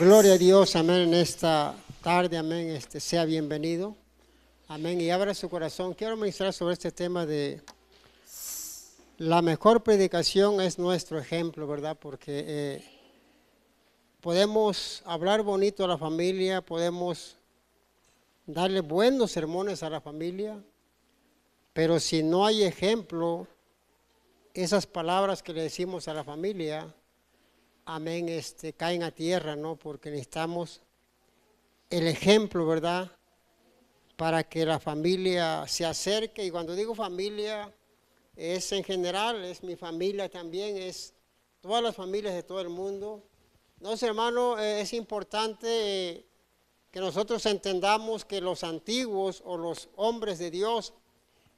Gloria a Dios, amén, en esta tarde, amén, este, sea bienvenido, amén, y abra su corazón. Quiero ministrar sobre este tema de la mejor predicación es nuestro ejemplo, ¿verdad? Porque eh, podemos hablar bonito a la familia, podemos darle buenos sermones a la familia, pero si no hay ejemplo, esas palabras que le decimos a la familia, amén, este, caen a tierra, ¿no? Porque necesitamos el ejemplo, ¿verdad? Para que la familia se acerque. Y cuando digo familia, es en general, es mi familia también, es todas las familias de todo el mundo. Entonces, hermano, eh, es importante eh, que nosotros entendamos que los antiguos o los hombres de Dios,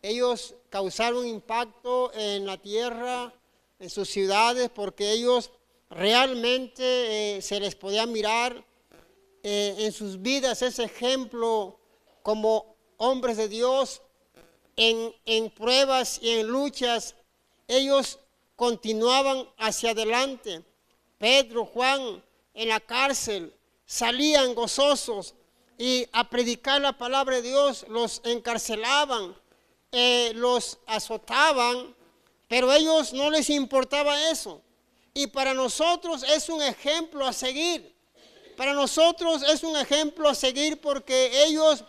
ellos causaron impacto en la tierra, en sus ciudades, porque ellos realmente eh, se les podía mirar eh, en sus vidas ese ejemplo como hombres de Dios en, pruebas y en luchas. Ellos continuaban hacia adelante. Pedro, Juan, en la cárcel, salían gozosos y a predicar la palabra de Dios los encarcelaban, eh, los azotaban, pero a ellos no les importaba eso. Y para nosotros es un ejemplo a seguir. Para nosotros es un ejemplo a seguir porque ellos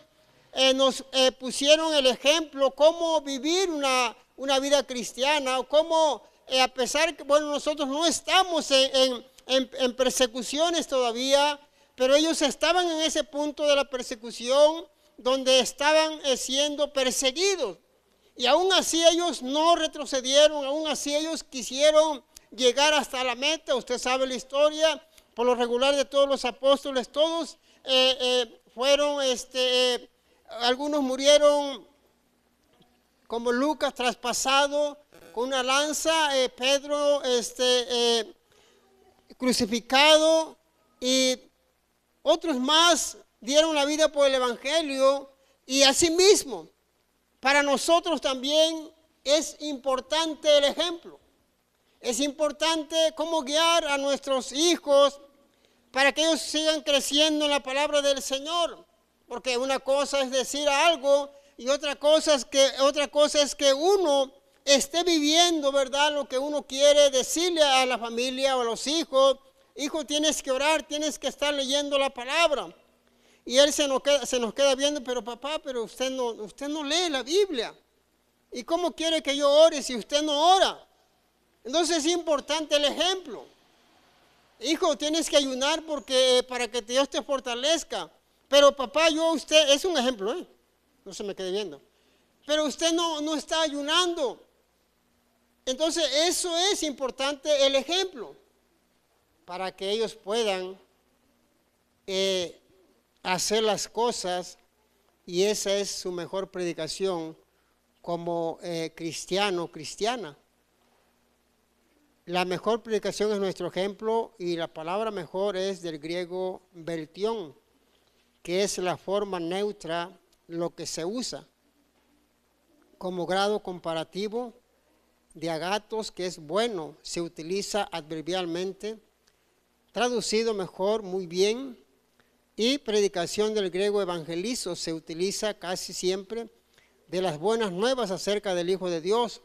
eh, nos eh, pusieron el ejemplo cómo vivir una, una vida cristiana, o cómo, eh, a pesar que, bueno, nosotros no estamos en, en persecuciones todavía, pero ellos estaban en ese punto de la persecución donde estaban siendo perseguidos. Y aún así ellos no retrocedieron, aún así ellos quisieron llegar hasta la meta. Usted sabe la historia, por lo regular de todos los apóstoles, todos eh, eh, fueron, este, eh, algunos murieron como Lucas traspasado con una lanza, Pedro este, crucificado y otros más dieron la vida por el Evangelio y asimismo, para nosotros también es importante el ejemplo. Es importante cómo guiar a nuestros hijos para que ellos sigan creciendo en la palabra del Señor. Porque una cosa es decir algo y otra cosa es que, otra cosa es que uno esté viviendo, ¿verdad? Lo que uno quiere decirle a la familia o a los hijos. Hijo, tienes que orar, tienes que estar leyendo la palabra. Y él se nos queda, se nos queda viendo, pero papá, pero usted no, usted no lee la Biblia. ¿Y cómo quiere que yo ore si usted no ora? Entonces es importante el ejemplo. Hijo, tienes que ayunar porque eh, para que Dios te fortalezca. Pero papá, yo usted, es un ejemplo, ¿eh? No se me quede viendo. Pero usted no, está ayunando. Entonces eso es importante el ejemplo. Para que ellos puedan eh, hacer las cosas y esa es su mejor predicación como cristiano, cristiana. La mejor predicación es nuestro ejemplo y la palabra mejor es del griego vertión, que es la forma neutra, lo que se usa como grado comparativo de agatos, que es bueno, se utiliza adverbialmente, traducido mejor, muy bien, y predicación del griego evangelizo se utiliza casi siempre de las buenas nuevas acerca del Hijo de Dios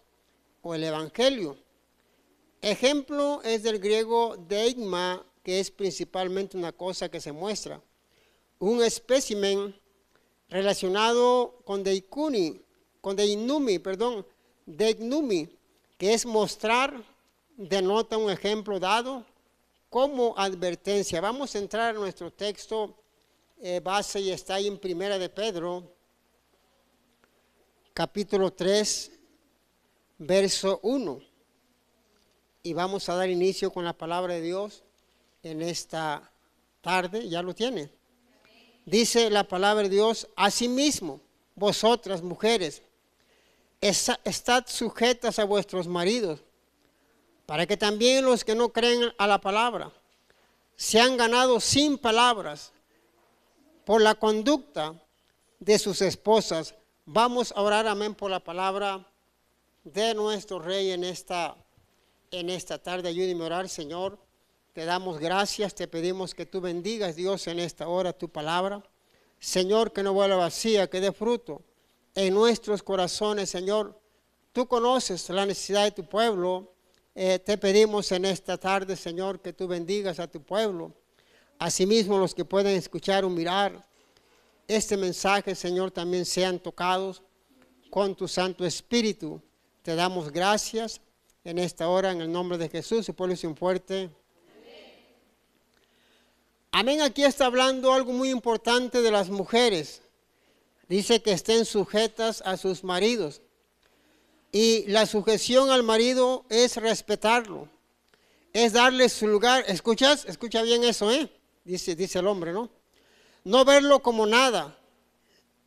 o el Evangelio Ejemplo es del griego deigma, que es principalmente una cosa que se muestra. Un espécimen relacionado con deikuni, con deinumi, perdón, deignumi, que es mostrar, denota un ejemplo dado como advertencia. Vamos a entrar a nuestro texto eh, base y está ahí en Primera de Pedro, capítulo 3, verso 1 y vamos a dar inicio con la palabra de Dios en esta tarde. Ya lo tiene. Dice la palabra de Dios, asimismo, vosotras mujeres, estad sujetas a vuestros maridos, para que también los que no creen a la palabra sean ganados sin palabras por la conducta de sus esposas. Vamos a orar, amén, por la palabra de nuestro rey en esta en esta tarde. Ayúdeme a orar, Señor. Te damos gracias, te pedimos que tú bendigas, Dios, en esta hora tu palabra. Señor, que no vuelva vacía, que dé fruto en nuestros corazones, Señor. Tú conoces la necesidad de tu pueblo. Eh, te pedimos en esta tarde, Señor, que tú bendigas a tu pueblo. Asimismo, los que pueden escuchar o mirar este mensaje, Señor, también sean tocados con tu Santo Espíritu. Te damos gracias en esta hora, en el nombre de Jesús, su pueblo es un fuerte. Amén. Amén, aquí está hablando algo muy importante de las mujeres. Dice que estén sujetas a sus maridos. Y la sujeción al marido es respetarlo, es darle su lugar. ¿Escuchas? Escucha bien eso, ¿eh? Dice, dice el hombre, ¿no? No verlo como nada.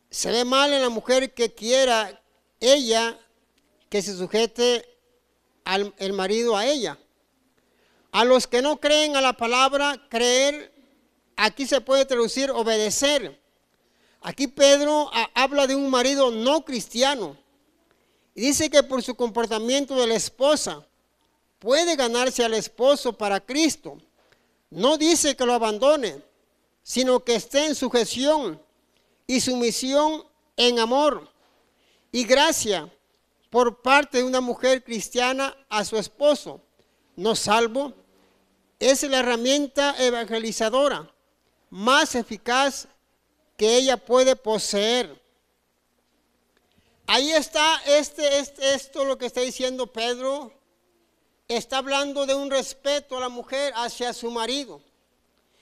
Se ve mal en la mujer que quiera ella que se sujete el marido a ella. A los que no creen a la palabra, creer, aquí se puede traducir obedecer. Aquí Pedro habla de un marido no cristiano. Y dice que por su comportamiento de la esposa puede ganarse al esposo para Cristo. No dice que lo abandone, sino que esté en sujeción y sumisión en amor y gracia por parte de una mujer cristiana a su esposo, no salvo, es la herramienta evangelizadora más eficaz que ella puede poseer. Ahí está este, este, esto lo que está diciendo Pedro. Está hablando de un respeto a la mujer hacia su marido.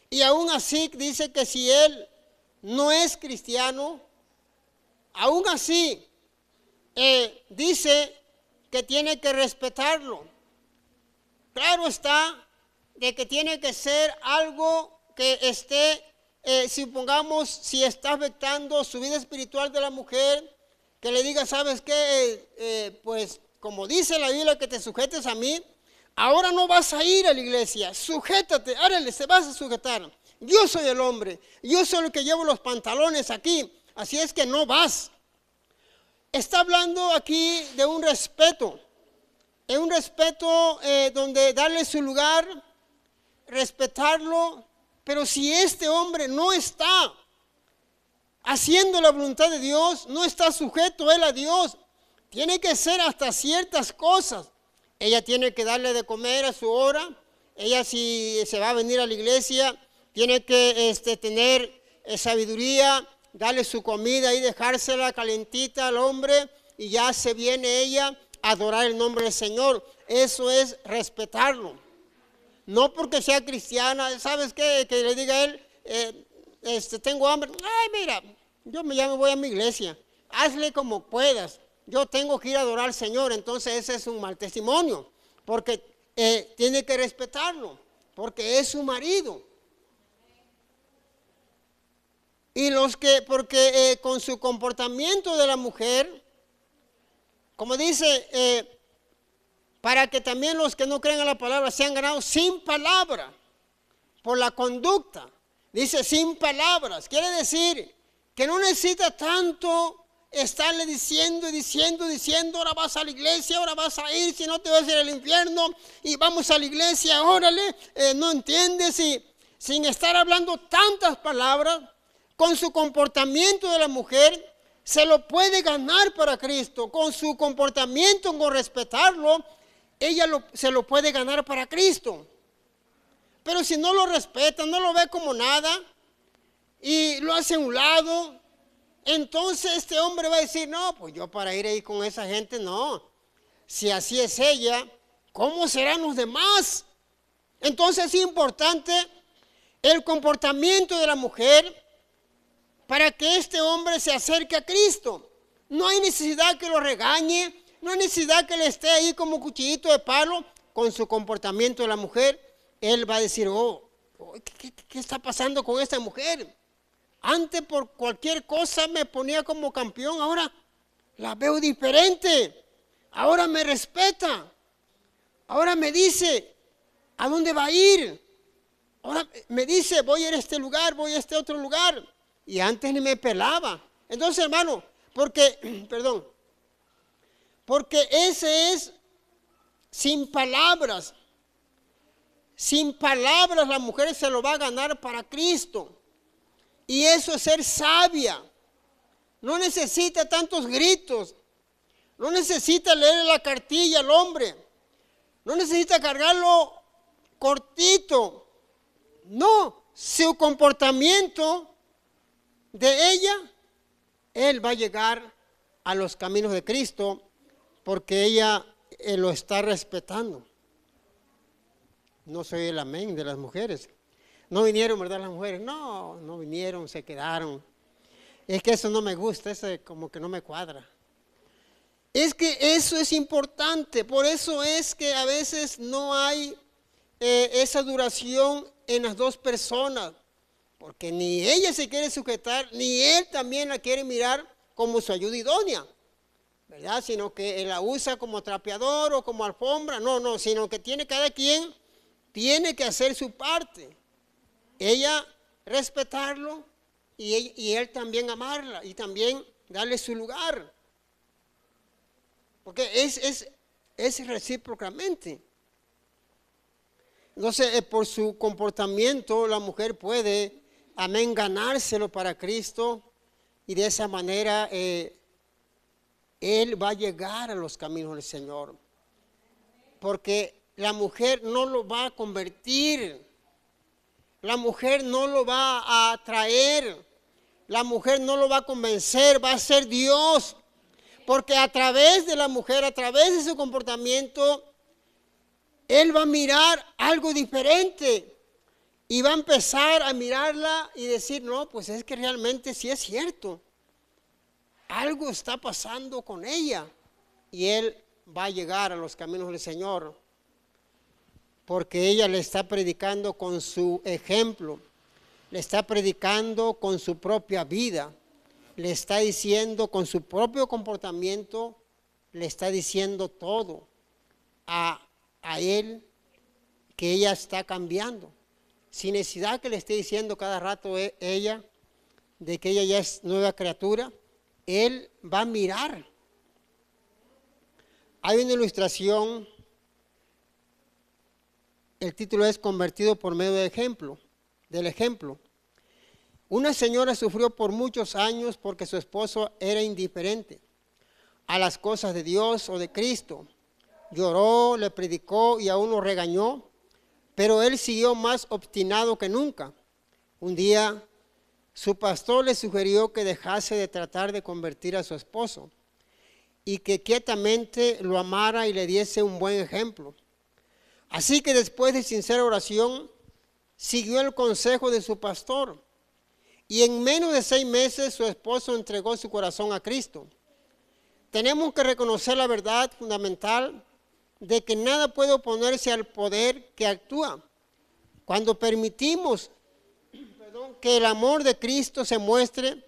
Y aún así dice que si él no es cristiano, aún así eh, dice que tiene que respetarlo. Claro está de que tiene que ser algo que esté, si eh, supongamos, si está afectando su vida espiritual de la mujer, que le diga, ¿sabes qué? Eh, pues como dice la Biblia, que te sujetes a mí, ahora no vas a ir a la iglesia, sujétate, árale, se vas a sujetar. Yo soy el hombre, yo soy el que llevo los pantalones aquí, así es que no vas está hablando aquí de un respeto, es un respeto eh, donde darle su lugar, respetarlo, pero si este hombre no está haciendo la voluntad de Dios, no está sujeto él a Dios, tiene que ser hasta ciertas cosas. Ella tiene que darle de comer a su hora, ella si se va a venir a la iglesia, tiene que este, tener eh, sabiduría, darle su comida y dejársela calentita al hombre y ya se viene ella a adorar el nombre del Señor. Eso es respetarlo. No porque sea cristiana, ¿sabes qué? Que le diga a él, eh, este, tengo hambre. Ay, mira, yo me, ya me voy a mi iglesia. Hazle como puedas. Yo tengo que ir a adorar al Señor. Entonces ese es un mal testimonio. Porque eh, tiene que respetarlo. Porque es su marido. Y los que, porque eh, con su comportamiento de la mujer, como dice, eh, para que también los que no crean a la palabra sean ganados sin palabra, por la conducta. Dice sin palabras, quiere decir que no necesita tanto estarle diciendo y diciendo, diciendo, ahora vas a la iglesia, ahora vas a ir, si no te vas a ir al infierno, y vamos a la iglesia, órale, eh, no entiendes, y sin estar hablando tantas palabras, con su comportamiento de la mujer, se lo puede ganar para Cristo. Con su comportamiento, con respetarlo, ella se lo puede ganar para Cristo. Pero si no lo respeta, no lo ve como nada y lo hace a un lado, entonces este hombre va a decir, no, pues yo para ir ahí con esa gente, no. Si así es ella, ¿cómo serán los demás? Entonces es importante el comportamiento de la mujer para que este hombre se acerque a Cristo. No hay necesidad que lo regañe, no hay necesidad que le esté ahí como cuchillito de palo con su comportamiento de la mujer. Él va a decir, oh, oh ¿qué, qué está pasando con esta mujer? Antes por cualquier cosa me ponía como campeón, ahora la veo diferente. Ahora me respeta. Ahora me dice, ¿a dónde va a ir? Ahora me dice, voy a ir a este lugar, voy a este otro lugar. Y antes ni me pelaba. Entonces, hermano, porque, perdón, porque ese es sin palabras. Sin palabras la mujer se lo va a ganar para Cristo. Y eso es ser sabia. No necesita tantos gritos. No necesita leer la cartilla al hombre. No necesita cargarlo cortito. No, su comportamiento de ella, él va a llegar a los caminos de Cristo porque ella eh, lo está respetando. No soy el amén de las mujeres. No vinieron, ¿verdad? Las mujeres. No, no vinieron, se quedaron. Es que eso no me gusta, eso como que no me cuadra. Es que eso es importante, por eso es que a veces no hay eh, esa duración en las dos personas porque ni ella se quiere sujetar, ni él también la quiere mirar como su ayuda idónea, ¿verdad? Sino que la usa como trapeador o como alfombra, no, no, sino que tiene cada quien, tiene que hacer su parte. Ella respetarlo y él, también amarla y también darle su lugar. Porque es, es, es recíprocamente. Entonces, eh, por su comportamiento, la mujer puede amén, ganárselo para Cristo y de esa manera eh, Él va a llegar a los caminos del Señor. Porque la mujer no lo va a convertir, la mujer no lo va a atraer, la mujer no lo va a convencer, va a ser Dios. Porque a través de la mujer, a través de su comportamiento, Él va a mirar algo diferente y va a empezar a mirarla y decir, no, pues es que realmente sí es cierto. Algo está pasando con ella. Y él va a llegar a los caminos del Señor. Porque ella le está predicando con su ejemplo. Le está predicando con su propia vida. Le está diciendo con su propio comportamiento. Le está diciendo todo a, a él que ella está cambiando sin necesidad que le esté diciendo cada rato e, ella de que ella ya es nueva criatura, él va a mirar. Hay una ilustración, el título es Convertido por medio de ejemplo, del ejemplo. Una señora sufrió por muchos años porque su esposo era indiferente a las cosas de Dios o de Cristo. Lloró, le predicó y aún lo regañó pero él siguió más obstinado que nunca. Un día su pastor le sugirió que dejase de tratar de convertir a su esposo y que quietamente lo amara y le diese un buen ejemplo. Así que después de sincera oración, siguió el consejo de su pastor y en menos de seis meses su esposo entregó su corazón a Cristo. Tenemos que reconocer la verdad fundamental de que nada puede oponerse al poder que actúa. Cuando permitimos que el amor de Cristo se muestre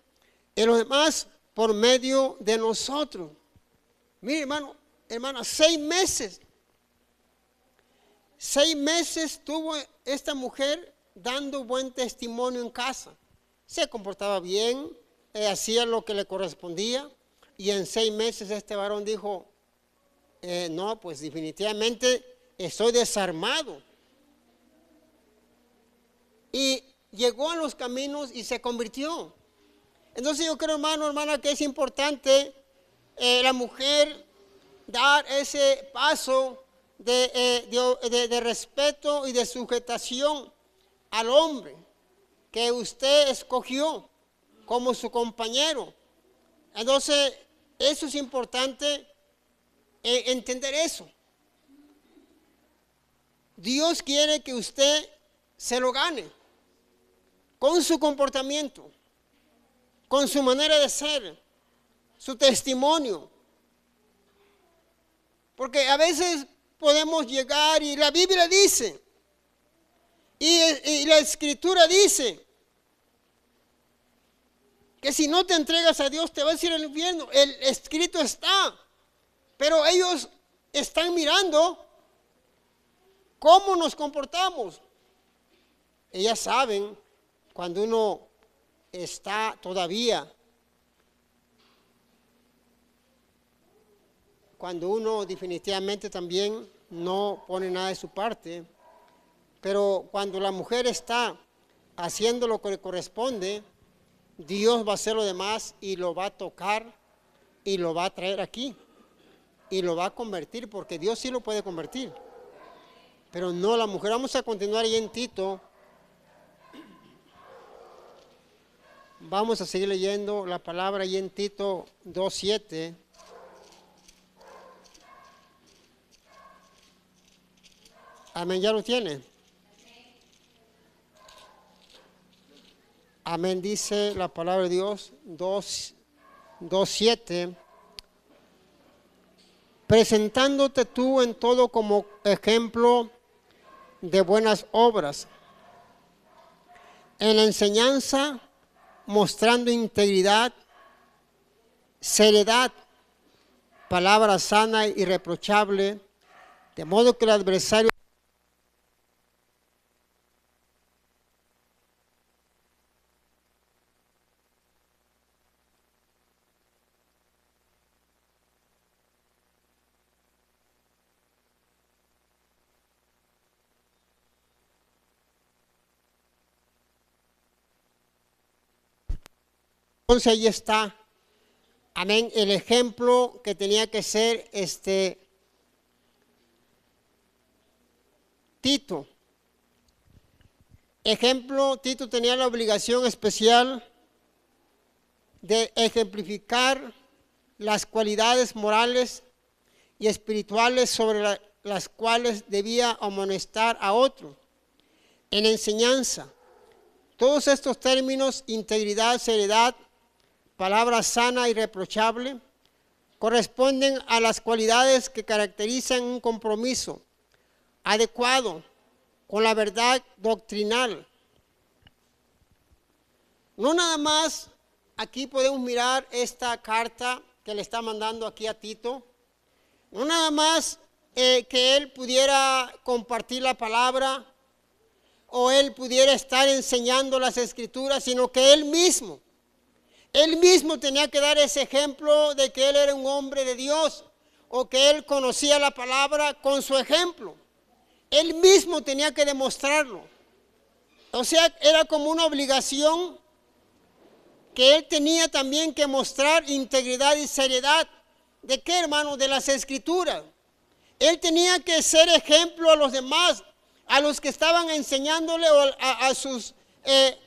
en los demás por medio de nosotros. Mire, hermano, hermana, seis meses. Seis meses tuvo esta mujer dando buen testimonio en casa. Se comportaba bien, eh, hacía lo que le correspondía. Y en seis meses este varón dijo, eh, no, pues definitivamente estoy desarmado. Y llegó a los caminos y se convirtió. Entonces yo creo, hermano, hermana, que es importante eh, la mujer dar ese paso eh, de, de, respeto y de sujetación al hombre que usted escogió como su compañero. Entonces, eso es importante e, entender eso. Dios quiere que usted se lo gane con su comportamiento, con su manera de ser, su testimonio. Porque a veces podemos llegar y la Biblia dice, y, y, la escritura dice, que si no te entregas a Dios te vas a ir al infierno. El escrito está. Pero ellos están mirando cómo nos comportamos. Ellas saben cuando uno está todavía, cuando uno definitivamente también no pone nada de su parte, pero cuando la mujer está haciendo lo que le corresponde, Dios va a hacer lo demás y lo va a tocar y lo va a traer aquí y lo va a convertir, porque Dios sí lo puede convertir. Pero no la mujer. Vamos a continuar ahí en Tito. Vamos a seguir leyendo la palabra ahí en Tito 2.7. Amén, ya lo tiene. Amén, dice la palabra de Dios 2.7. siete presentándote tú en todo como ejemplo de buenas obras, en la enseñanza mostrando integridad, seriedad, palabra sana y reprochable, de modo que el adversario Entonces ahí está, amén, el ejemplo que tenía que ser este Tito. Ejemplo, Tito tenía la obligación especial de ejemplificar las cualidades morales y espirituales sobre las cuales debía amonestar a otros en enseñanza. Todos estos términos, integridad, seriedad, palabra sana y reprochable, corresponden a las cualidades que caracterizan un compromiso adecuado con la verdad doctrinal. No nada más aquí podemos mirar esta carta que le está mandando aquí a Tito. No nada más eh, que él pudiera compartir la palabra o él pudiera estar enseñando las escrituras, sino que él mismo él mismo tenía que dar ese ejemplo de que él era un hombre de Dios o que él conocía la palabra con su ejemplo. Él mismo tenía que demostrarlo. O sea, era como una obligación que él tenía también que mostrar integridad y seriedad. ¿De qué, hermano? De las escrituras. Él tenía que ser ejemplo a los demás, a los que estaban enseñándole o a, sus eh,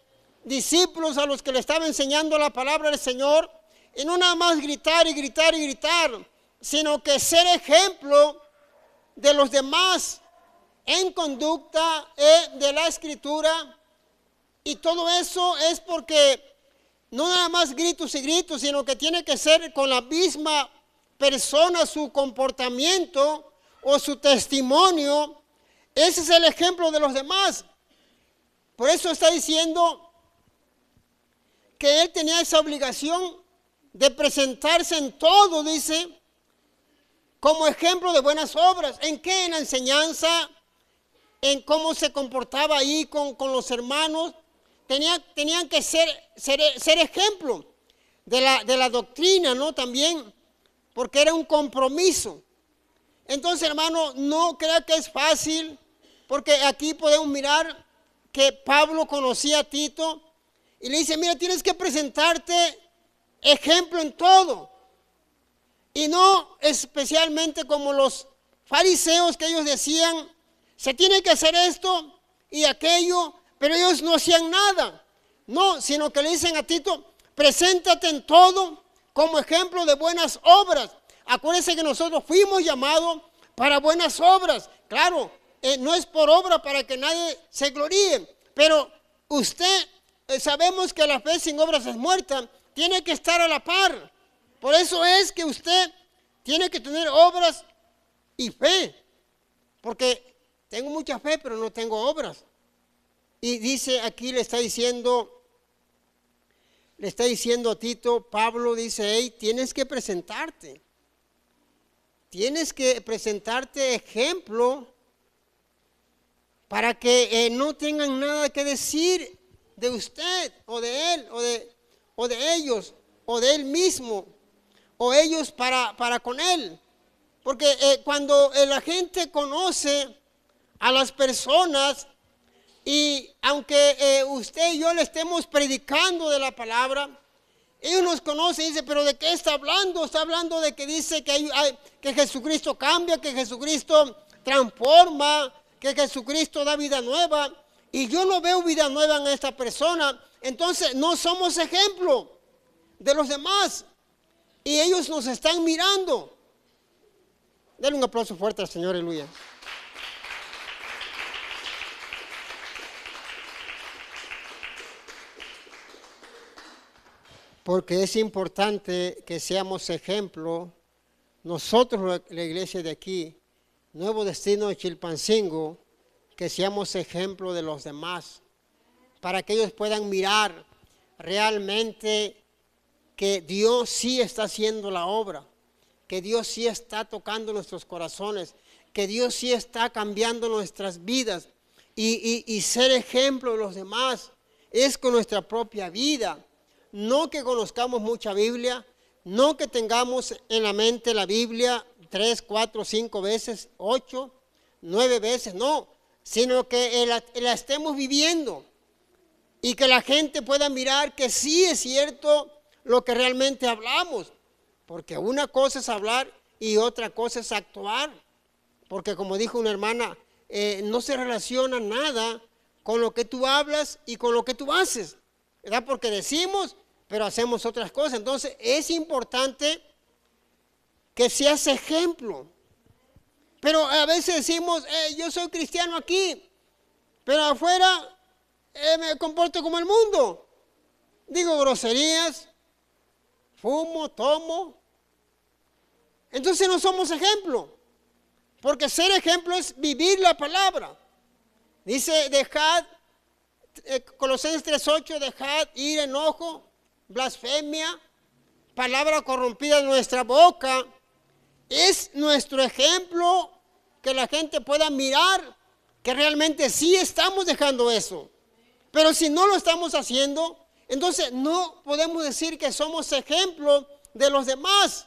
discípulos a los que le estaba enseñando la palabra del Señor y no nada más gritar y gritar y gritar, sino que ser ejemplo de los demás en conducta eh, de la escritura. Y todo eso es porque no nada más gritos y gritos, sino que tiene que ser con la misma persona su comportamiento o su testimonio. Ese es el ejemplo de los demás. Por eso está diciendo que él tenía esa obligación de presentarse en todo, dice, como ejemplo de buenas obras. ¿En qué? En la enseñanza, en cómo se comportaba ahí con, con los hermanos. Tenía, tenían que ser, ser, ejemplo de la, de la doctrina, ¿no? También, porque era un compromiso. Entonces, hermano, no crea que es fácil, porque aquí podemos mirar que Pablo conocía a Tito y le dice, mira, tienes que presentarte ejemplo en todo. Y no especialmente como los fariseos que ellos decían, se tiene que hacer esto y aquello, pero ellos no hacían nada. No, sino que le dicen a Tito, preséntate en todo como ejemplo de buenas obras. Acuérdense que nosotros fuimos llamados para buenas obras. Claro, eh, no es por obra para que nadie se gloríe, pero usted eh, sabemos que la fe sin obras es muerta, tiene que estar a la par. Por eso es que usted tiene que tener obras y fe. Porque tengo mucha fe, pero no tengo obras. Y dice aquí, le está diciendo, le está diciendo a Tito, Pablo dice, hey, tienes que presentarte. Tienes que presentarte ejemplo para que eh, no tengan nada que decir de usted o de él o de, o de ellos o de él mismo o ellos para, para con él. Porque eh, cuando la gente conoce a las personas y aunque eh, usted y yo le estemos predicando de la palabra, ellos nos conocen y dicen, pero ¿de qué está hablando? Está hablando de que dice que, hay, hay, que Jesucristo cambia, que Jesucristo transforma, que Jesucristo da vida nueva y yo no veo vida nueva en esta persona, entonces no somos ejemplo de los demás. Y ellos nos están mirando. Denle un aplauso fuerte al Señor, aleluya. Porque es importante que seamos ejemplo. Nosotros, la iglesia de aquí, Nuevo Destino de Chilpancingo, que seamos ejemplo de los demás, para que ellos puedan mirar realmente que Dios sí está haciendo la obra, que Dios sí está tocando nuestros corazones, que Dios sí está cambiando nuestras vidas y, y, ser ejemplo de los demás es con nuestra propia vida. No que conozcamos mucha Biblia, no que tengamos en la mente la Biblia tres, cuatro, cinco veces, ocho, nueve veces, no, sino que la, estemos viviendo y que la gente pueda mirar que sí es cierto lo que realmente hablamos, porque una cosa es hablar y otra cosa es actuar, porque como dijo una hermana, eh, no se relaciona nada con lo que tú hablas y con lo que tú haces, ¿verdad? Porque decimos, pero hacemos otras cosas, entonces es importante que seas ejemplo pero a veces decimos, eh, yo soy cristiano aquí, pero afuera eh, me comporto como el mundo. Digo groserías, fumo, tomo. Entonces no somos ejemplo, porque ser ejemplo es vivir la palabra. Dice, dejad, eh, Colosenses 3.8, dejad ir enojo, blasfemia, palabra corrompida en nuestra boca. Es nuestro ejemplo que la gente pueda mirar que realmente sí estamos dejando eso. Pero si no lo estamos haciendo, entonces no podemos decir que somos ejemplo de los demás.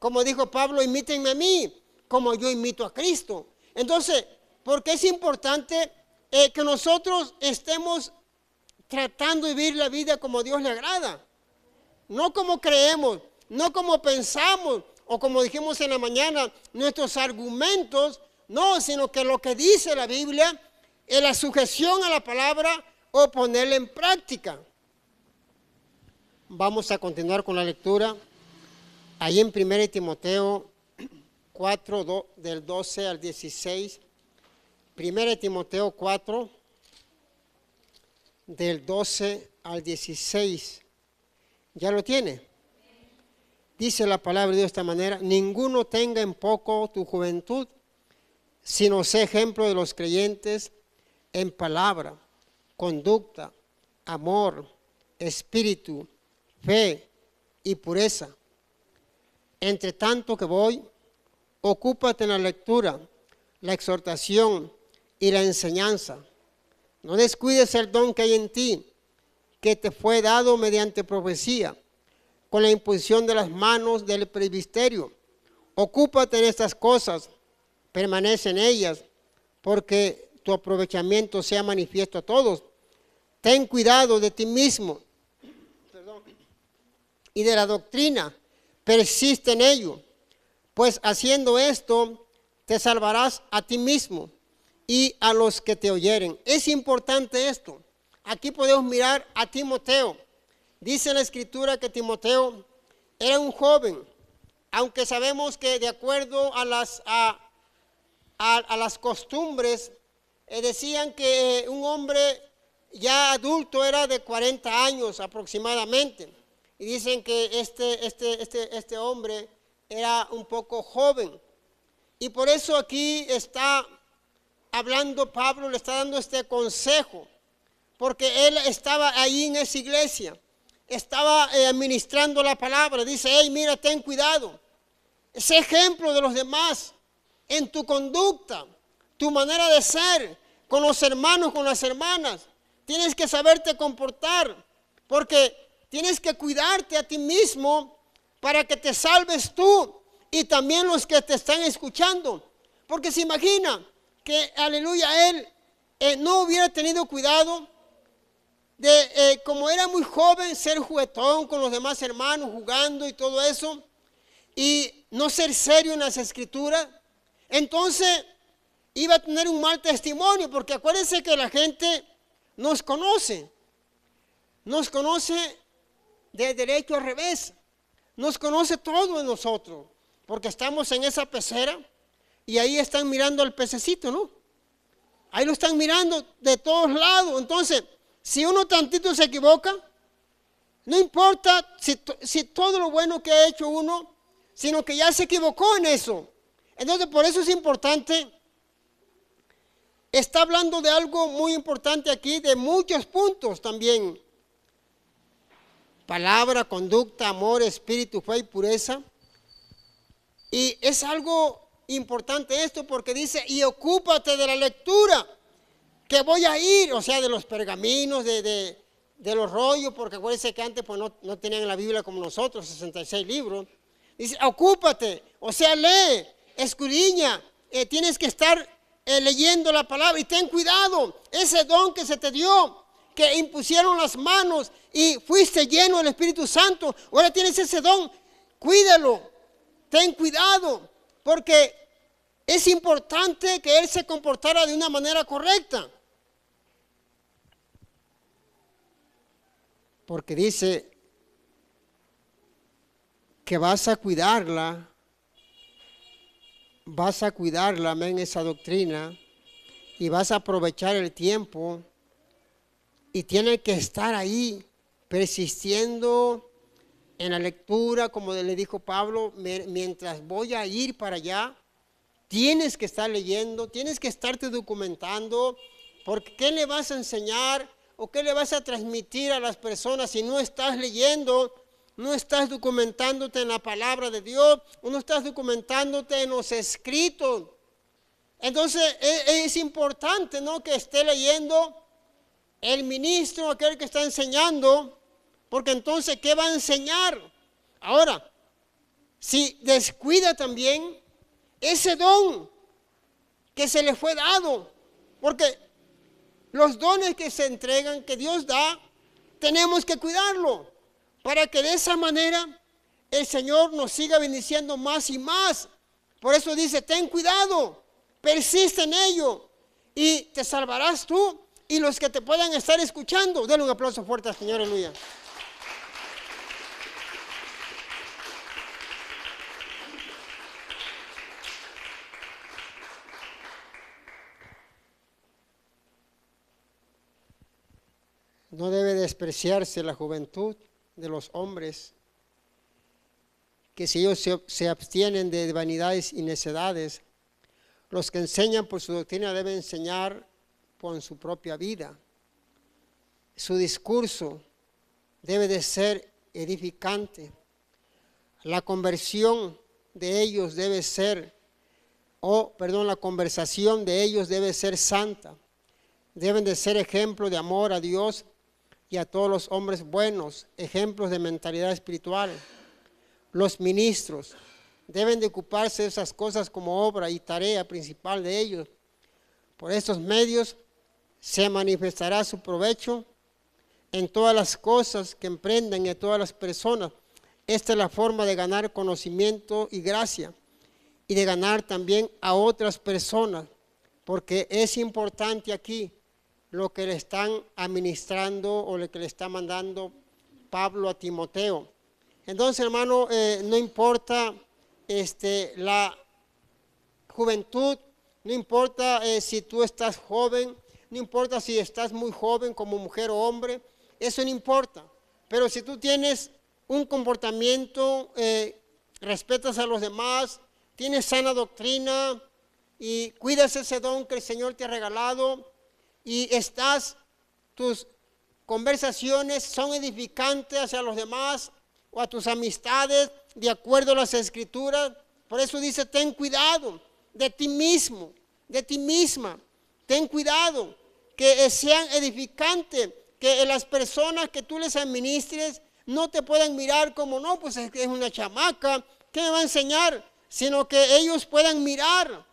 Como dijo Pablo, imítenme a mí, como yo imito a Cristo. Entonces, porque es importante eh, que nosotros estemos tratando de vivir la vida como Dios le agrada. No como creemos, no como pensamos o como dijimos en la mañana, nuestros argumentos no, sino que lo que dice la Biblia es la sujeción a la palabra o ponerla en práctica. Vamos a continuar con la lectura. Ahí en 1 Timoteo 4, del 12 al 16. 1 Timoteo 4, del 12 al 16. ¿Ya lo tiene? Dice la palabra de esta manera, ninguno tenga en poco tu juventud sino sé ejemplo de los creyentes en palabra, conducta, amor, espíritu, fe y pureza. Entre tanto que voy, ocúpate en la lectura, la exhortación y la enseñanza. No descuides el don que hay en ti, que te fue dado mediante profecía, con la imposición de las manos del presbiterio. Ocúpate en estas cosas permanece en ellas, porque tu aprovechamiento sea manifiesto a todos. Ten cuidado de ti mismo y de la doctrina, persiste en ello, pues haciendo esto te salvarás a ti mismo y a los que te oyeren. Es importante esto. Aquí podemos mirar a Timoteo. Dice la escritura que Timoteo era un joven, aunque sabemos que de acuerdo a las... A, a, las costumbres, eh, decían que eh, un hombre ya adulto era de 40 años aproximadamente. Y dicen que este, este, este, este hombre era un poco joven. Y por eso aquí está hablando Pablo, le está dando este consejo, porque él estaba ahí en esa iglesia, estaba eh, administrando la palabra, dice, hey, mira, ten cuidado, ese ejemplo de los demás, en tu conducta, tu manera de ser, con los hermanos, con las hermanas. Tienes que saberte comportar, porque tienes que cuidarte a ti mismo para que te salves tú y también los que te están escuchando. Porque se imagina que, aleluya, él eh, no hubiera tenido cuidado de, eh, como era muy joven, ser juguetón con los demás hermanos, jugando y todo eso, y no ser serio en las escrituras, entonces iba a tener un mal testimonio, porque acuérdense que la gente nos conoce, nos conoce de derecho al revés, nos conoce todo de nosotros, porque estamos en esa pecera y ahí están mirando al pececito, ¿no? Ahí lo están mirando de todos lados. Entonces, si uno tantito se equivoca, no importa si, si todo lo bueno que ha hecho uno, sino que ya se equivocó en eso. Entonces, por eso es importante. Está hablando de algo muy importante aquí, de muchos puntos también. Palabra, conducta, amor, espíritu, fe y pureza. Y es algo importante esto porque dice, y ocúpate de la lectura, que voy a ir, o sea, de los pergaminos, de, los rollos, porque acuérdense que antes pues, no, no tenían la Biblia como nosotros, 66 libros. Dice, ocúpate, o sea, lee, escudriña, eh, tienes que estar eh, leyendo la palabra y ten cuidado, ese don que se te dio, que impusieron las manos y fuiste lleno del Espíritu Santo, ahora tienes ese don, cuídalo, ten cuidado, porque es importante que Él se comportara de una manera correcta. Porque dice que vas a cuidarla vas a cuidarla, en esa doctrina, y vas a aprovechar el tiempo, y tiene que estar ahí, persistiendo en la lectura, como le dijo Pablo, mientras voy a ir para allá, tienes que estar leyendo, tienes que estarte documentando, porque ¿qué le vas a enseñar o qué le vas a transmitir a las personas si no estás leyendo no estás documentándote en la palabra de Dios, no estás documentándote en los escritos. Entonces e, es, importante, ¿no? Que esté leyendo el ministro, aquel que está enseñando, porque entonces, ¿qué va a enseñar? Ahora, si descuida también ese don que se le fue dado, porque los dones que se entregan, que Dios da, tenemos que cuidarlo para que de esa manera el Señor nos siga bendiciendo más y más. Por eso dice, ten cuidado, persiste en ello y te salvarás tú y los que te puedan estar escuchando. Denle un aplauso fuerte al Señor, aleluya. No debe despreciarse la juventud de los hombres, que si ellos se, abstienen de vanidades y necedades, los que enseñan por su doctrina deben enseñar con su propia vida. Su discurso debe de ser edificante. La conversión de ellos debe ser, o perdón, la conversación de ellos debe ser santa. Deben de ser ejemplo de amor a Dios y a todos los hombres buenos, ejemplos de mentalidad espiritual. Los ministros deben de ocuparse de esas cosas como obra y tarea principal de ellos. Por estos medios se manifestará su provecho en todas las cosas que emprenden y a todas las personas. Esta es la forma de ganar conocimiento y gracia y de ganar también a otras personas, porque es importante aquí lo que le están administrando o lo que le está mandando Pablo a Timoteo. Entonces, hermano, eh, no importa este, la juventud, no importa eh, si tú estás joven, no importa si estás muy joven como mujer o hombre, eso no importa. Pero si tú tienes un comportamiento, eh, respetas a los demás, tienes sana doctrina y cuidas ese don que el Señor te ha regalado, y estás, tus conversaciones son edificantes hacia los demás o a tus amistades de acuerdo a las escrituras. Por eso dice, ten cuidado de ti mismo, de ti misma. Ten cuidado que sean edificantes, que las personas que tú les administres no te puedan mirar como, no, pues es que es una chamaca, ¿qué me va a enseñar? Sino que ellos puedan mirar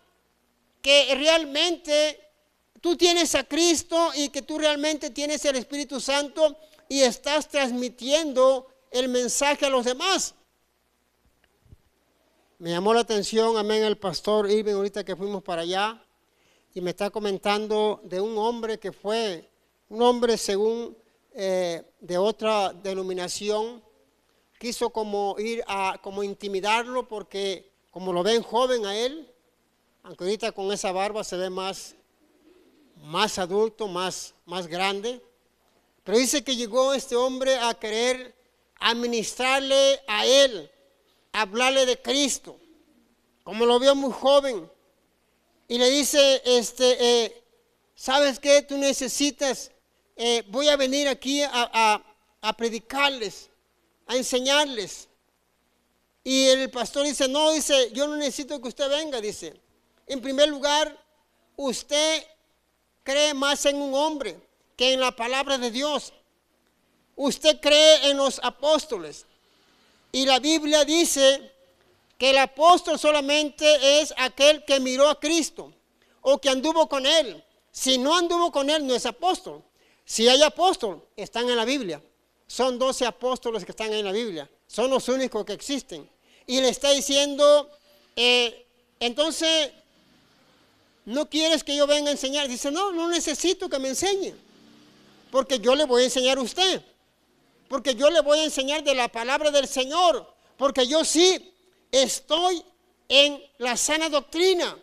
que realmente tú tienes a Cristo y que tú realmente tienes el Espíritu Santo y estás transmitiendo el mensaje a los demás. Me llamó la atención, amén, el pastor Irving ahorita que fuimos para allá y me está comentando de un hombre que fue, un hombre según eh, de otra denominación, quiso como ir a, como intimidarlo porque como lo ven joven a él, aunque ahorita con esa barba se ve más más adulto, más, más grande. Pero dice que llegó este hombre a querer administrarle a él, hablarle de Cristo, como lo vio muy joven. Y le dice, este, eh, ¿sabes qué? Tú necesitas, eh, voy a venir aquí a, a predicarles, a enseñarles. Y el pastor dice, no, dice, yo no necesito que usted venga, dice. En primer lugar, usted cree más en un hombre que en la palabra de Dios. Usted cree en los apóstoles. Y la Biblia dice que el apóstol solamente es aquel que miró a Cristo o que anduvo con él. Si no anduvo con él, no es apóstol. Si hay apóstol, están en la Biblia. Son 12 apóstoles que están en la Biblia. Son los únicos que existen. Y le está diciendo, eh, entonces ¿no quieres que yo venga a enseñar? Dice, no, no necesito que me enseñe, porque yo le voy a enseñar a usted, porque yo le voy a enseñar de la palabra del Señor, porque yo sí estoy en la sana doctrina,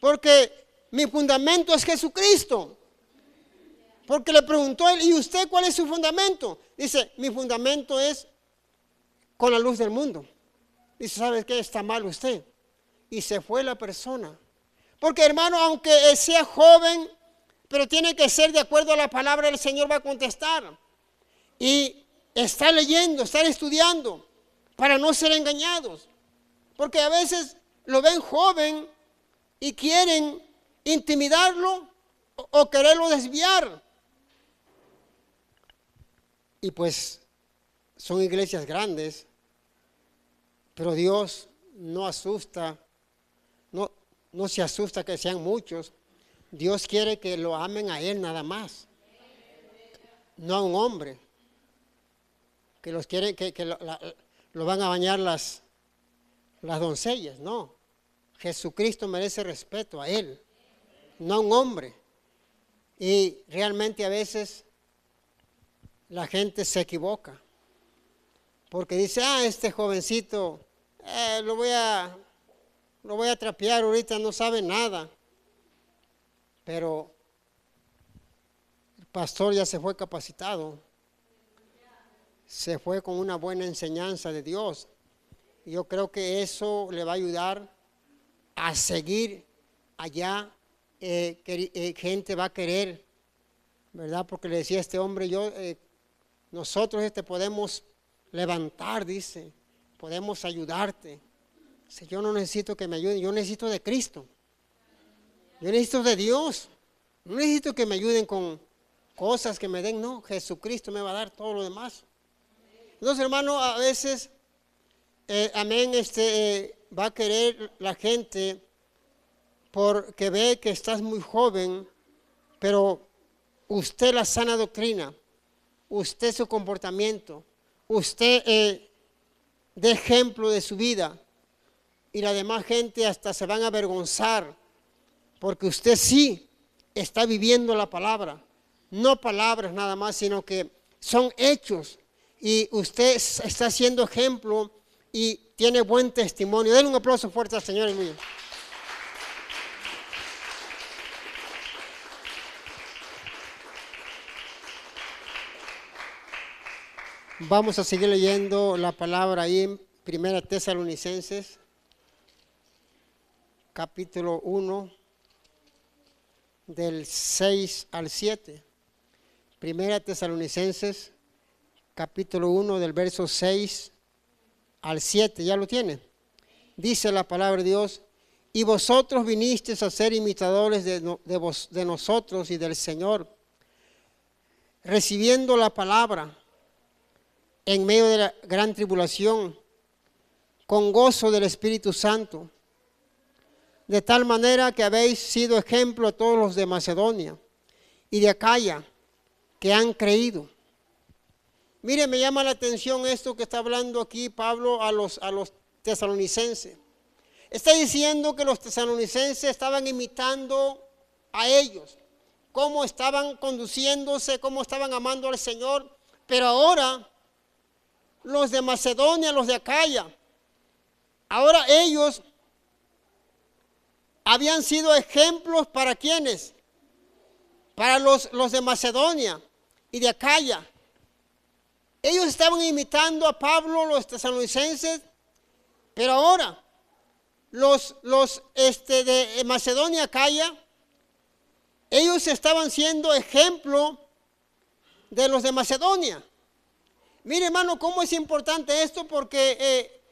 porque mi fundamento es Jesucristo. Porque le preguntó él, ¿y usted cuál es su fundamento? Dice, mi fundamento es con la luz del mundo. Dice, ¿sabes qué? Está mal usted. Y se fue la persona porque hermano, aunque sea joven, pero tiene que ser de acuerdo a la palabra del Señor va a contestar. Y está leyendo, estar estudiando, para no ser engañados. Porque a veces lo ven joven y quieren intimidarlo o quererlo desviar. Y pues son iglesias grandes, pero Dios no asusta no se asusta que sean muchos. Dios quiere que lo amen a Él nada más, no a un hombre. Que los quiere, que, lo, van a bañar las, las doncellas, no. Jesucristo merece respeto a Él, no a un hombre. Y realmente a veces la gente se equivoca. Porque dice, ah, este jovencito, eh, lo voy a no voy a trapear ahorita, no sabe nada. Pero el pastor ya se fue capacitado. Se fue con una buena enseñanza de Dios. Yo creo que eso le va a ayudar a seguir allá. Eh, eh, gente va a querer, ¿verdad? Porque le decía este hombre, yo, eh, nosotros te este, podemos levantar, dice, podemos ayudarte yo no necesito que me ayuden, yo necesito de Cristo. Yo necesito de Dios. No necesito que me ayuden con cosas que me den, no. Jesucristo me va a dar todo lo demás. Entonces, hermano, a veces, eh, amén, este, eh, va a querer la gente porque ve que estás muy joven, pero usted la sana doctrina, usted su comportamiento, usted eh, de ejemplo de su vida, y la demás gente hasta se van a avergonzar, porque usted sí está viviendo la palabra, no palabras nada más, sino que son hechos y usted está siendo ejemplo y tiene buen testimonio. Denle un aplauso fuerte al Señor mío. Vamos a seguir leyendo la palabra ahí en Primera Tesalonicenses capítulo 1, del 6 al 7. Primera Tesalonicenses, capítulo 1, del verso 6 al 7. ¿Ya lo tiene? Dice la palabra de Dios, y vosotros vinisteis a ser imitadores de, de, de nosotros y del Señor, recibiendo la palabra en medio de la gran tribulación, con gozo del Espíritu Santo de tal manera que habéis sido ejemplo a todos los de Macedonia y de Acaya que han creído. Mire, me llama la atención esto que está hablando aquí Pablo a los, a los tesalonicenses. Está diciendo que los tesalonicenses estaban imitando a ellos, cómo estaban conduciéndose, cómo estaban amando al Señor. Pero ahora, los de Macedonia, los de Acaya, ahora ellos habían sido ejemplos para quienes, para los, los de Macedonia y de Acaya. Ellos estaban imitando a Pablo, los tesalonicenses, pero ahora los, los este, de Macedonia, Acaya, ellos estaban siendo ejemplo de los de Macedonia. Mire hermano, cómo es importante esto porque eh,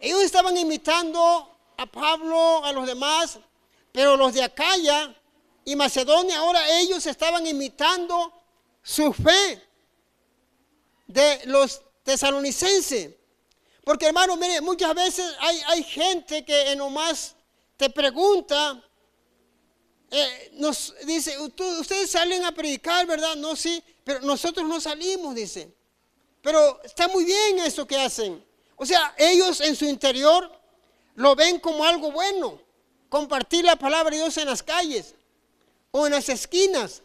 ellos estaban imitando a Pablo, a los demás, pero los de Acaya y Macedonia, ahora ellos estaban imitando su fe de los tesalonicenses. Porque hermano, mire, muchas veces hay, hay gente que nomás te pregunta, eh, nos dice, ustedes salen a predicar, ¿verdad? No, sí, pero nosotros no salimos, dice. Pero está muy bien eso que hacen. O sea, ellos en su interior lo ven como algo bueno, compartir la palabra de Dios en las calles o en las esquinas.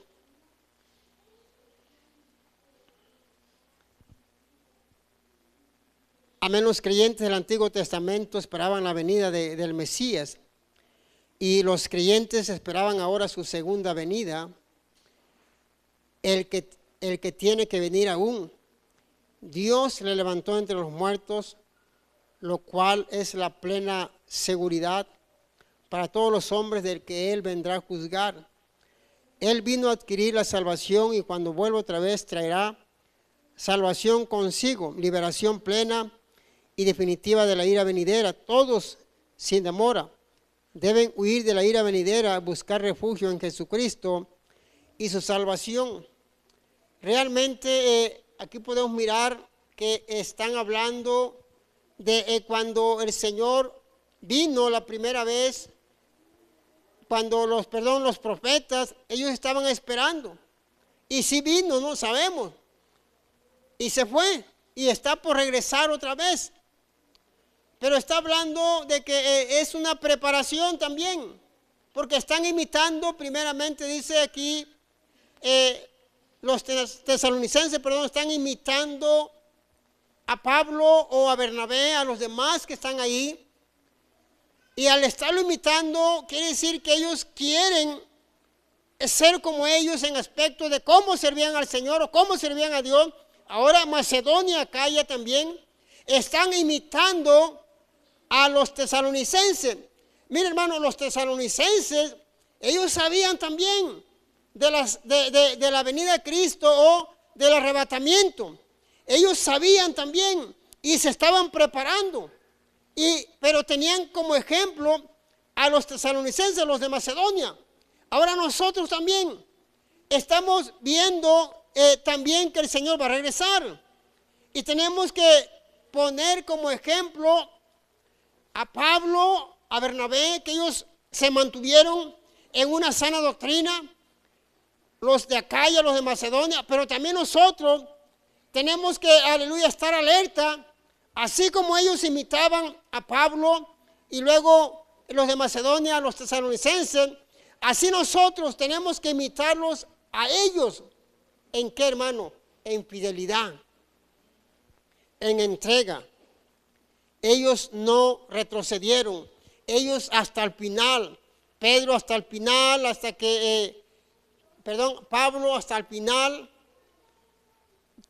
A menos creyentes del Antiguo Testamento esperaban la venida del Mesías y los creyentes esperaban ahora su segunda venida, el que, el que tiene que venir aún. Dios le levantó entre los muertos lo cual es la plena seguridad para todos los hombres del que Él vendrá a juzgar. Él vino a adquirir la salvación y cuando vuelva otra vez traerá salvación consigo, liberación plena y definitiva de la ira venidera. Todos, sin demora, deben huir de la ira venidera, buscar refugio en Jesucristo y su salvación. Realmente eh, aquí podemos mirar que están hablando de eh, cuando el Señor vino la primera vez, cuando los, perdón, los profetas, ellos estaban esperando. Y si vino, no sabemos. Y se fue. Y está por regresar otra vez. Pero está hablando de que eh, es una preparación también. Porque están imitando, primeramente dice aquí, eh, los tesalonicenses, perdón, están imitando a Pablo o a Bernabé, a los demás que están ahí. Y al estarlo imitando, quiere decir que ellos quieren ser como ellos en aspecto de cómo servían al Señor o cómo servían a Dios. Ahora Macedonia, Calla también, están imitando a los tesalonicenses. Mire hermano, los tesalonicenses, ellos sabían también de, las, de la venida de Cristo o del arrebatamiento. Ellos sabían también y se estaban preparando. Y, pero tenían como ejemplo a los tesalonicenses, los de Macedonia. Ahora nosotros también estamos viendo eh, también que el Señor va a regresar. Y tenemos que poner como ejemplo a Pablo, a Bernabé, que ellos se mantuvieron en una sana doctrina, los de Acaya, los de Macedonia, pero también nosotros tenemos que, aleluya, estar alerta, así como ellos imitaban a Pablo y luego los de Macedonia, los tesalonicenses, así nosotros tenemos que imitarlos a ellos. ¿En qué, hermano? En fidelidad, en entrega. Ellos no retrocedieron, ellos hasta el final, Pedro hasta el final, hasta que, eh, perdón, Pablo hasta el final,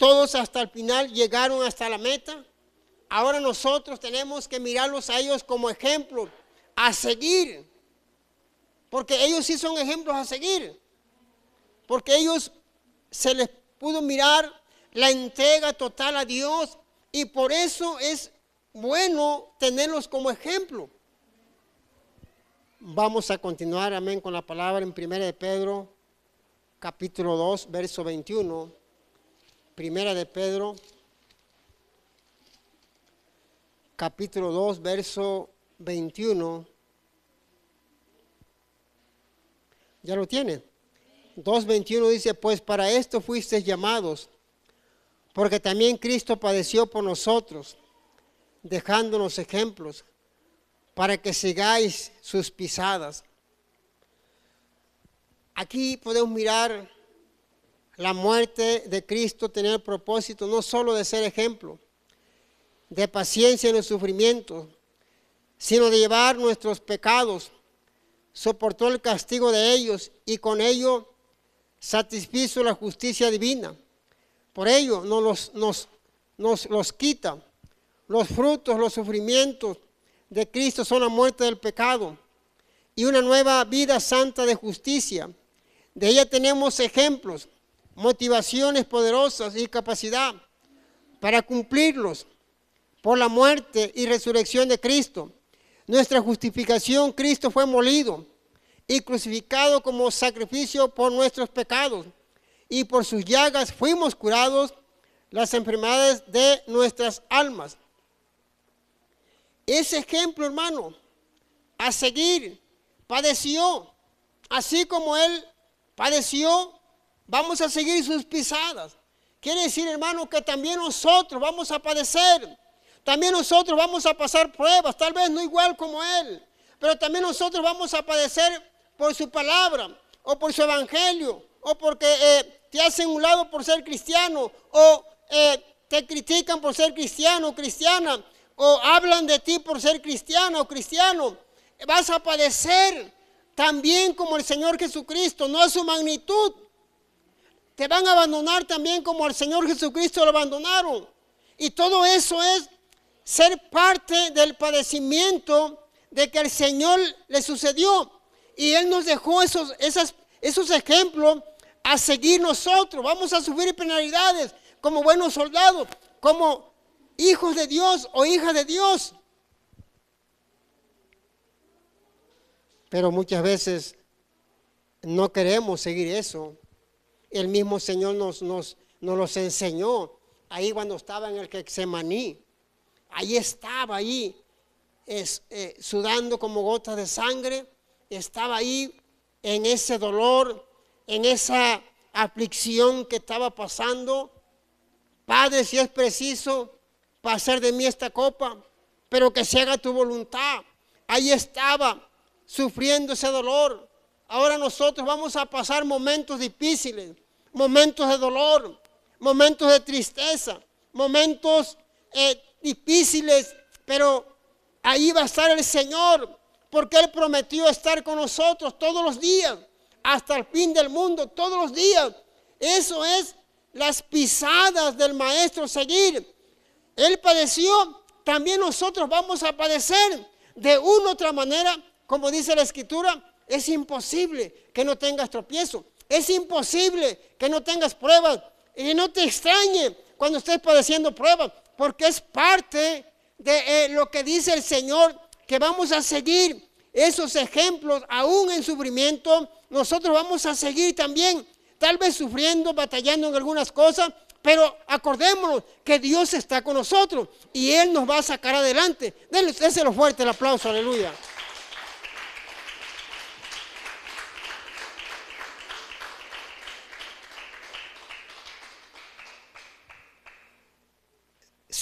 todos hasta el final llegaron hasta la meta. Ahora nosotros tenemos que mirarlos a ellos como ejemplo, a seguir. Porque ellos sí son ejemplos a seguir. Porque ellos se les pudo mirar la entrega total a Dios. Y por eso es bueno tenerlos como ejemplo. Vamos a continuar, amén, con la palabra en 1 de Pedro, capítulo 2, verso 21. Primera de Pedro, capítulo 2, verso 21. ¿Ya lo tiene? 2.21 dice, pues para esto fuisteis llamados, porque también Cristo padeció por nosotros, dejándonos ejemplos, para que sigáis sus pisadas. Aquí podemos mirar la muerte de Cristo tenía el propósito no solo de ser ejemplo, de paciencia en el sufrimiento, sino de llevar nuestros pecados. Soportó el castigo de ellos y con ello satisfizo la justicia divina. Por ello nos los, nos, nos los quita. Los frutos, los sufrimientos de Cristo son la muerte del pecado y una nueva vida santa de justicia. De ella tenemos ejemplos motivaciones poderosas y capacidad para cumplirlos por la muerte y resurrección de Cristo. Nuestra justificación, Cristo fue molido y crucificado como sacrificio por nuestros pecados y por sus llagas fuimos curados las enfermedades de nuestras almas. Ese ejemplo, hermano, a seguir, padeció, así como él padeció, Vamos a seguir sus pisadas. Quiere decir, hermano, que también nosotros vamos a padecer. También nosotros vamos a pasar pruebas, tal vez no igual como Él, pero también nosotros vamos a padecer por su palabra o por su evangelio o porque eh, te hacen un lado por ser cristiano o eh, te critican por ser cristiano o cristiana o hablan de ti por ser cristiano o cristiano. Vas a padecer también como el Señor Jesucristo, no a su magnitud, te van a abandonar también como al Señor Jesucristo lo abandonaron. Y todo eso es ser parte del padecimiento de que el Señor le sucedió. Y Él nos dejó esos, esos ejemplos a seguir nosotros. Vamos a sufrir penalidades como buenos soldados, como hijos de Dios o hijas de Dios. Pero muchas veces no queremos seguir eso el mismo Señor nos, nos, los enseñó. Ahí cuando estaba en el Quexemaní, ahí estaba, ahí es, eh, sudando como gotas de sangre, estaba ahí en ese dolor, en esa aflicción que estaba pasando. Padre, si es preciso, pasar de mí esta copa, pero que se haga tu voluntad. Ahí estaba, sufriendo ese dolor. Ahora nosotros vamos a pasar momentos difíciles, momentos de dolor, momentos de tristeza, momentos eh, difíciles, pero ahí va a estar el Señor, porque Él prometió estar con nosotros todos los días, hasta el fin del mundo, todos los días. Eso es las pisadas del Maestro seguir. Él padeció, también nosotros vamos a padecer de una u otra manera, como dice la Escritura, es imposible que no tengas tropiezo. Es imposible que no tengas pruebas. Y no te extrañe cuando estés padeciendo pruebas, porque es parte de eh, lo que dice el Señor, que vamos a seguir esos ejemplos, aún en sufrimiento, nosotros vamos a seguir también, tal vez sufriendo, batallando en algunas cosas, pero acordémonos que Dios está con nosotros y Él nos va a sacar adelante. Déselo fuerte el aplauso, aleluya.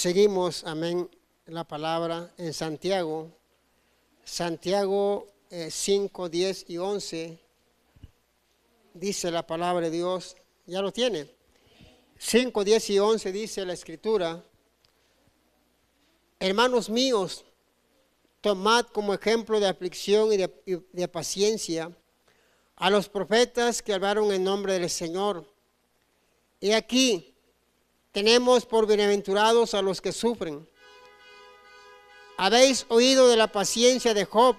Seguimos, amén, la palabra en Santiago. Santiago 5, eh, 10 y 11 dice la palabra de Dios. Ya lo tiene. 5, 10 y 11 dice la escritura. Hermanos míos, tomad como ejemplo de aflicción y de, paciencia a los profetas que hablaron en nombre del Señor. Y aquí tenemos por bienaventurados a los que sufren. Habéis oído de la paciencia de Job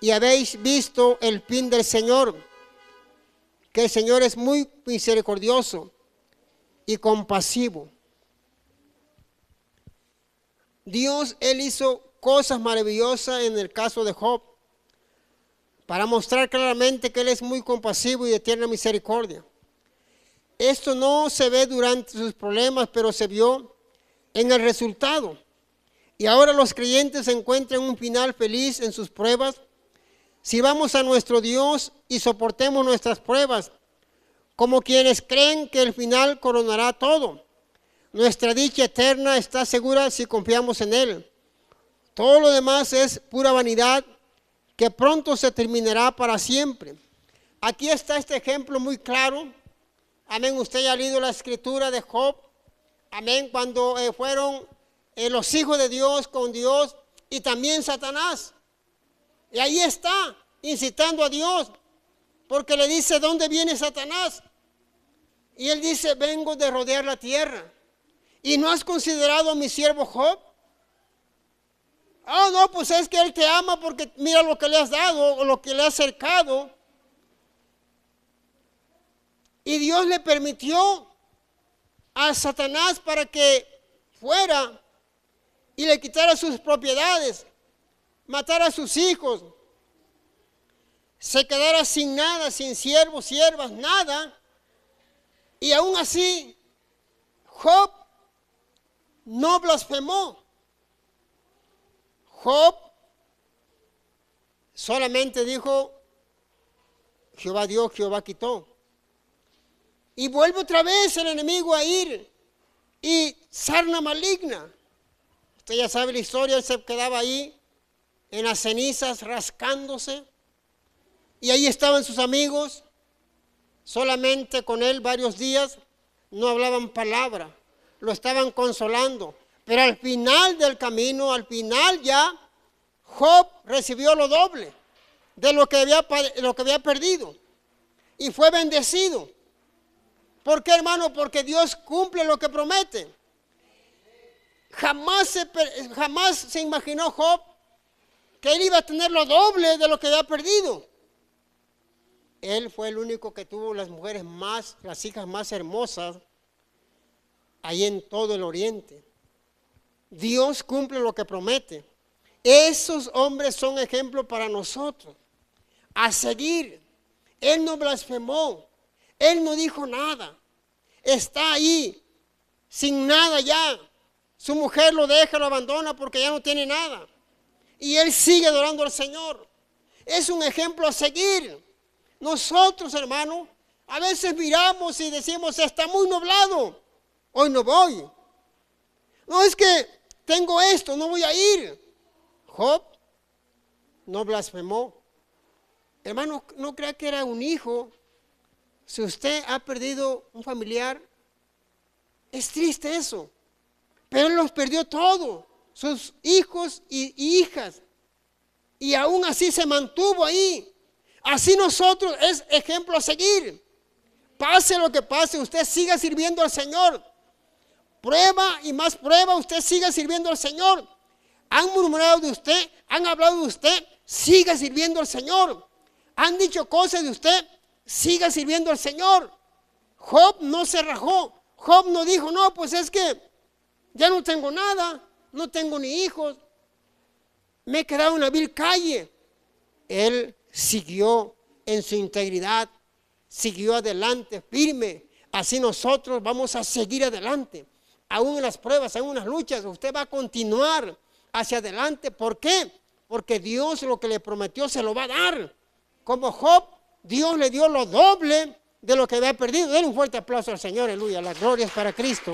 y habéis visto el fin del Señor, que el Señor es muy misericordioso y compasivo. Dios, Él hizo cosas maravillosas en el caso de Job, para mostrar claramente que Él es muy compasivo y de tierna misericordia. Esto no se ve durante sus problemas, pero se vio en el resultado. Y ahora los creyentes encuentran un final feliz en sus pruebas. Si vamos a nuestro Dios y soportemos nuestras pruebas, como quienes creen que el final coronará todo. Nuestra dicha eterna está segura si confiamos en Él. Todo lo demás es pura vanidad que pronto se terminará para siempre. Aquí está este ejemplo muy claro Amén, usted ya ha leído la escritura de Job. Amén, cuando eh, fueron eh, los hijos de Dios con Dios y también Satanás. Y ahí está, incitando a Dios, porque le dice, ¿dónde viene Satanás? Y él dice, vengo de rodear la tierra. ¿Y no has considerado a mi siervo Job? Ah, no, pues es que él te ama porque mira lo que le has dado o lo que le ha acercado. Y Dios le permitió a Satanás para que fuera y le quitara sus propiedades, matara a sus hijos, se quedara sin nada, sin siervos, siervas, nada. Y aún así, Job no blasfemó. Job solamente dijo, Jehová dio, Jehová quitó. Y vuelve otra vez el enemigo a ir y sarna maligna. Usted ya sabe la historia, él se quedaba ahí en las cenizas rascándose. Y ahí estaban sus amigos, solamente con él varios días, no hablaban palabra, lo estaban consolando. Pero al final del camino, al final ya, Job recibió lo doble de lo que había, lo que había perdido y fue bendecido. ¿Por qué, hermano? Porque Dios cumple lo que promete. Jamás se, jamás se imaginó Job que él iba a tener lo doble de lo que había perdido. Él fue el único que tuvo las mujeres más, las hijas más hermosas ahí en todo el oriente. Dios cumple lo que promete. Esos hombres son ejemplo para nosotros. A seguir. Él no blasfemó. Él no dijo nada. Está ahí, sin nada ya. Su mujer lo deja, lo abandona porque ya no tiene nada. Y él sigue adorando al Señor. Es un ejemplo a seguir. Nosotros, hermano, a veces miramos y decimos, está muy nublado, hoy no voy. No es que tengo esto, no voy a ir. Job no blasfemó. Hermano, no crea que era un hijo si usted ha perdido un familiar, es triste eso. Pero él los perdió todo, sus hijos y hijas. Y aún así se mantuvo ahí. Así nosotros es ejemplo a seguir. Pase lo que pase, usted siga sirviendo al Señor. Prueba y más prueba, usted siga sirviendo al Señor. Han murmurado de usted, han hablado de usted, siga sirviendo al Señor. Han dicho cosas de usted, siga sirviendo al Señor. Job no se rajó. Job no dijo, no, pues es que ya no tengo nada, no tengo ni hijos, me he quedado en una vil calle. Él siguió en su integridad, siguió adelante, firme. Así nosotros vamos a seguir adelante. Aún en las pruebas, aún en las luchas, usted va a continuar hacia adelante. ¿Por qué? Porque Dios lo que le prometió se lo va a dar. Como Job Dios le dio lo doble de lo que había perdido. Den un fuerte aplauso al Señor, aleluya. Las glorias para Cristo.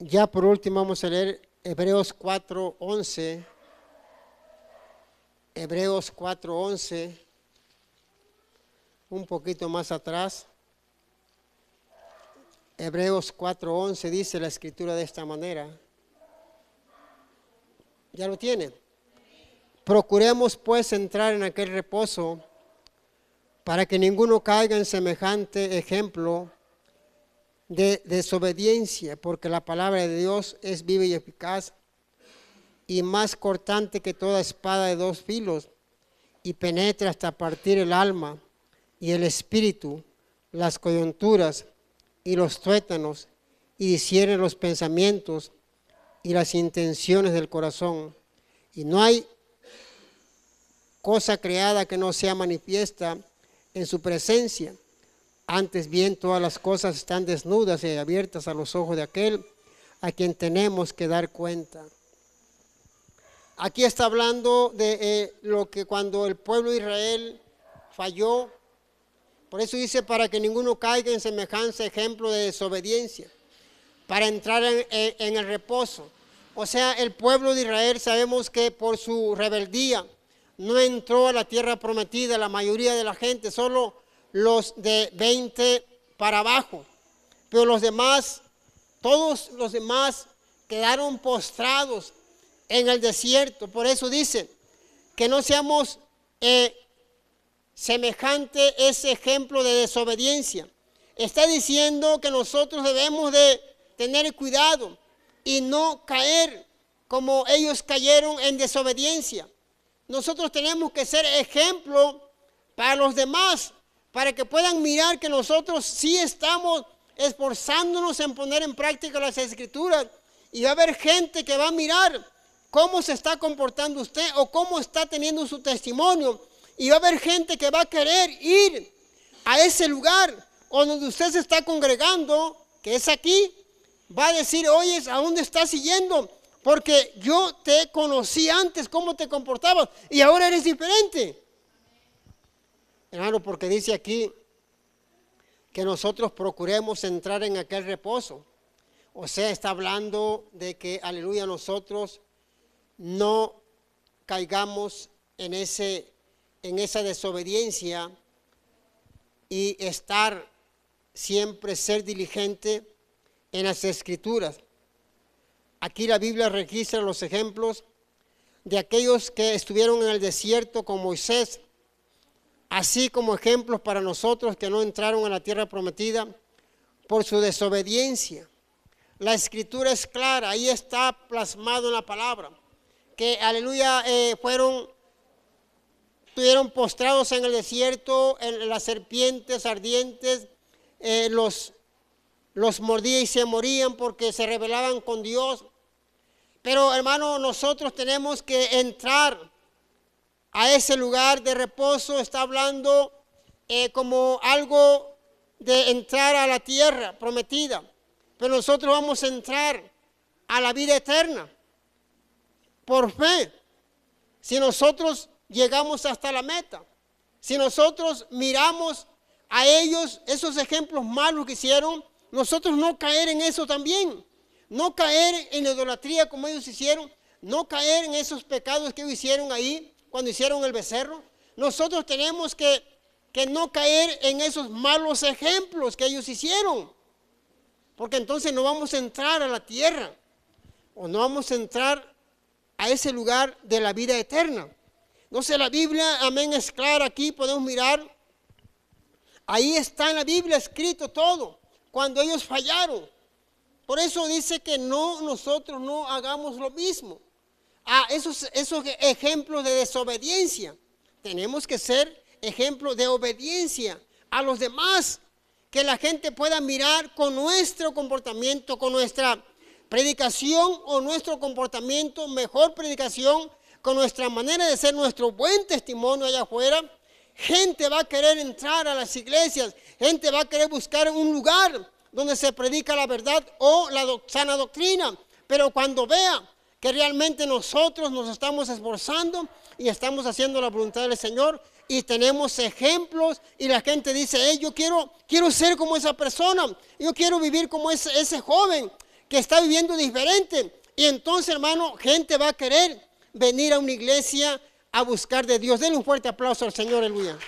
Ya por último vamos a leer Hebreos 4:11. Hebreos 4:11. Un poquito más atrás. Hebreos 4:11 dice la escritura de esta manera. ¿Ya lo tiene. Procuremos pues entrar en aquel reposo para que ninguno caiga en semejante ejemplo de desobediencia, porque la palabra de Dios es viva y eficaz y más cortante que toda espada de dos filos y penetra hasta partir el alma y el espíritu, las coyunturas y los tuétanos y discierne los pensamientos y las intenciones del corazón. Y no hay cosa creada que no sea manifiesta en su presencia. Antes bien, todas las cosas están desnudas y abiertas a los ojos de aquel a quien tenemos que dar cuenta. Aquí está hablando de eh, lo que cuando el pueblo de Israel falló, por eso dice, para que ninguno caiga en semejanza ejemplo de desobediencia, para entrar en, el reposo. O sea, el pueblo de Israel sabemos que por su rebeldía no entró a la tierra prometida la mayoría de la gente, solo los de 20 para abajo. Pero los demás, todos los demás quedaron postrados en el desierto. Por eso dice que no seamos eh, semejante ese ejemplo de desobediencia. Está diciendo que nosotros debemos de tener cuidado y no caer como ellos cayeron en desobediencia. Nosotros tenemos que ser ejemplo para los demás, para que puedan mirar que nosotros sí estamos esforzándonos en poner en práctica las escrituras. Y va a haber gente que va a mirar cómo se está comportando usted o cómo está teniendo su testimonio y va a haber gente que va a querer ir a ese lugar donde usted se está congregando, que es aquí. Va a decir, oye, ¿a dónde estás yendo? Porque yo te conocí antes, cómo te comportabas, y ahora eres diferente. Hermano, porque dice aquí que nosotros procuremos entrar en aquel reposo. O sea, está hablando de que, aleluya, nosotros no caigamos en ese en esa desobediencia y estar siempre, ser diligente en las escrituras. Aquí la Biblia registra los ejemplos de aquellos que estuvieron en el desierto con Moisés, así como ejemplos para nosotros que no entraron a la tierra prometida por su desobediencia. La escritura es clara, ahí está plasmado en la palabra, que aleluya eh, fueron Estuvieron postrados en el desierto, en las serpientes ardientes eh, los, los mordía y se morían porque se rebelaban con Dios. Pero hermano, nosotros tenemos que entrar a ese lugar de reposo. Está hablando eh, como algo de entrar a la tierra prometida. Pero nosotros vamos a entrar a la vida eterna por fe. Si nosotros llegamos hasta la meta. Si nosotros miramos a ellos, esos ejemplos malos que hicieron, nosotros no caer en eso también. No caer en la idolatría como ellos hicieron, no caer en esos pecados que ellos hicieron ahí cuando hicieron el becerro. Nosotros tenemos que, que no caer en esos malos ejemplos que ellos hicieron. Porque entonces no vamos a entrar a la tierra o no vamos a entrar a ese lugar de la vida eterna. No sé, la Biblia, amén, es clara aquí, podemos mirar. Ahí está en la Biblia escrito todo, cuando ellos fallaron. Por eso dice que no, nosotros no hagamos lo mismo. A ah, esos, esos ejemplos de desobediencia, tenemos que ser ejemplos de obediencia a los demás, que la gente pueda mirar con nuestro comportamiento, con nuestra predicación o nuestro comportamiento, mejor predicación, con nuestra manera de ser, nuestro buen testimonio allá afuera, gente va a querer entrar a las iglesias, gente va a querer buscar un lugar donde se predica la verdad o la sana doctrina. Pero cuando vea que realmente nosotros nos estamos esforzando y estamos haciendo la voluntad del Señor y tenemos ejemplos y la gente dice, yo quiero, quiero ser como esa persona, yo quiero vivir como ese joven que está viviendo diferente. Y entonces, hermano, gente va a querer venir a una iglesia a buscar de Dios. Denle un fuerte aplauso al Señor, aleluya.